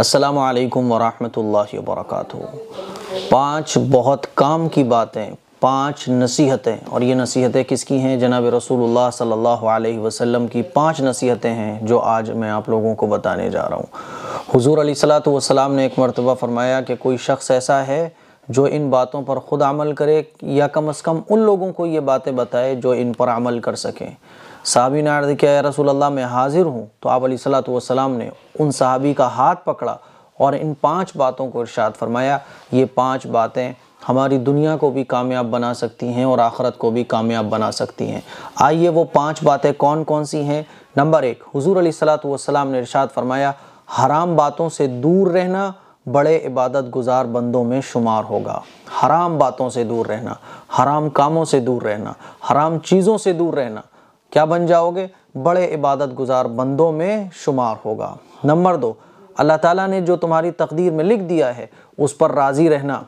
असलकम वरहमल वर्क पाँच बहुत काम की बातें पाँच नसीहतें और ये नसीहतें किसकी हैं जनाब रसूल सल्ला वसलम की पाँच नसीहतें हैं जो आज मैं आप लोगों को बताने जा रहा हूँ हुजूर सलात वसलाम ने एक मरतबा फ़रमाया कि कोई शख्स ऐसा है जो इन बातों पर ख़ुद अमल करे या कम अज़ कम उन लोगों को ये बातें बताए जो इन पर अमल कर सकें साहबी ने अर्ज़ किया रसूल अल्लाह मैं हाज़िर हूँ तो आप सलाम ने उन साहबी का हाथ पकड़ा और इन पांच बातों को इरशाद फरमाया ये पांच बातें हमारी दुनिया को भी कामयाब बना सकती हैं और आखरत को भी कामयाब बना सकती हैं आइए वो पांच बातें कौन कौन सी हैं नंबर एक हजूर सलाम ने इरशाद फरमाया हराम बातों से दूर रहना बड़े इबादत गुजार बंदों में शुमार होगा हराम बातों से दूर रहना हराम कामों से दूर रहना हराम चीज़ों से दूर रहना क्या बन जाओगे बड़े इबादत गुजार बंदों में शुमार होगा नंबर दो अल्लाह ताला ने जो तुम्हारी तकदीर में लिख दिया है उस पर राज़ी रहना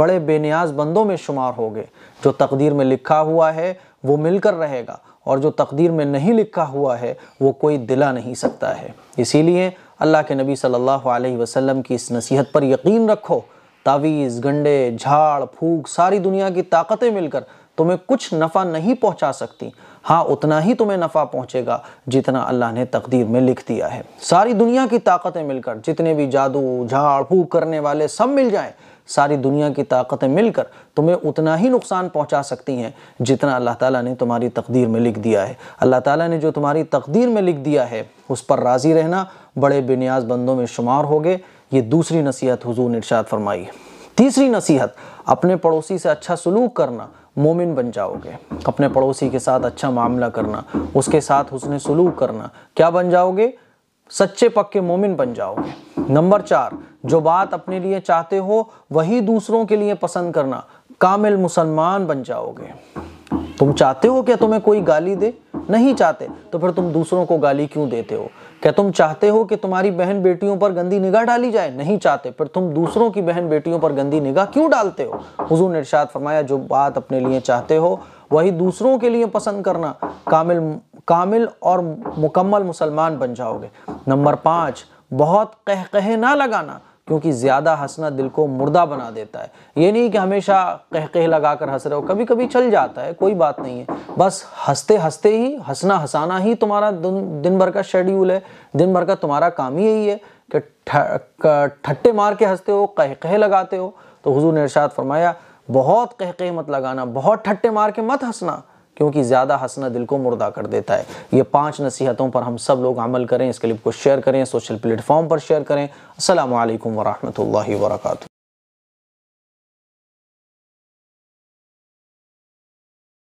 बड़े बेनियाज बंदों में शुमार होगे जो तकदीर में लिखा हुआ है वो मिलकर रहेगा और जो तकदीर में नहीं लिखा हुआ है वो कोई दिला नहीं सकता है इसीलिए अल्लाह के नबी सल्लल्लाहु अलैहि वसल्लम की इस नसीहत पर यकीन रखो तावीज़ गंडे झाड़ फूक सारी दुनिया की ताकतें मिलकर तुम्हें कुछ नफ़ा नहीं पहुंचा सकती हाँ उतना ही तुम्हें नफ़ा पहुंचेगा जितना अल्लाह ने तकदीर में लिख दिया है सारी दुनिया की ताकतें मिलकर जितने भी जादू झाड़ फूक करने वाले सब मिल जाए सारी दुनिया की ताकतें मिलकर तुम्हें उतना ही नुकसान पहुंचा सकती हैं जितना अल्लाह ताला ने तुम्हारी तकदीर में लिख दिया है अल्लाह ताला ने जो तुम्हारी तकदीर में लिख दिया है उस पर राज़ी रहना बड़े बेनियाज बंदों में शुमार हो गए ये दूसरी नसीहत हुजूर इरशाद फरमाई तीसरी नसीहत अपने पड़ोसी से अच्छा सलूक करना मोमिन बन जाओगे अपने पड़ोसी के साथ अच्छा मामला करना उसके साथ उसने सलूक करना क्या बन जाओगे सच्चे पक्के मोमिन बन जाओगे नंबर चार जो बात अपने लिए चाहते हो वही दूसरों के लिए पसंद करना कामिल मुसलमान बन जाओगे तुम चाहते हो क्या तुम्हें कोई गाली दे नहीं चाहते तो फिर तुम दूसरों को गाली क्यों देते हो क्या तुम चाहते हो कि तुम्हारी बहन बेटियों पर गंदी निगाह डाली जाए नहीं चाहते फिर तुम दूसरों की बहन बेटियों पर गंदी निगाह क्यों डालते हो हुजूर ने इरशाद फरमाया जो बात अपने लिए चाहते हो वही दूसरों के लिए पसंद करना कामिल कामिल और मुकम्मल मुसलमान बन जाओगे नंबर पाँच बहुत कह कहे ना लगाना क्योंकि ज़्यादा हंसना दिल को मुर्दा बना देता है ये नहीं कि हमेशा कह कह लगा कर हंस रहे हो कभी कभी चल जाता है कोई बात नहीं है बस हंसते हंसते ही हंसना हंसाना ही तुम्हारा दिन भर का शेड्यूल है दिन भर का तुम्हारा काम ही यही है कि ठट्टे मार के हंसते हो कह कह लगाते हो तो हुजूर ने इरशाद फरमाया बहुत कह कह मत लगाना बहुत ठट्टे मार के मत हंसना क्योंकि ज़्यादा हंसना दिल को मुर्दा कर देता है ये पांच नसीहतों पर हम सब लोग अमल करें इस क्लिप को शेयर करें सोशल प्लेटफॉर्म पर शेयर करें असल वरहमल वर्का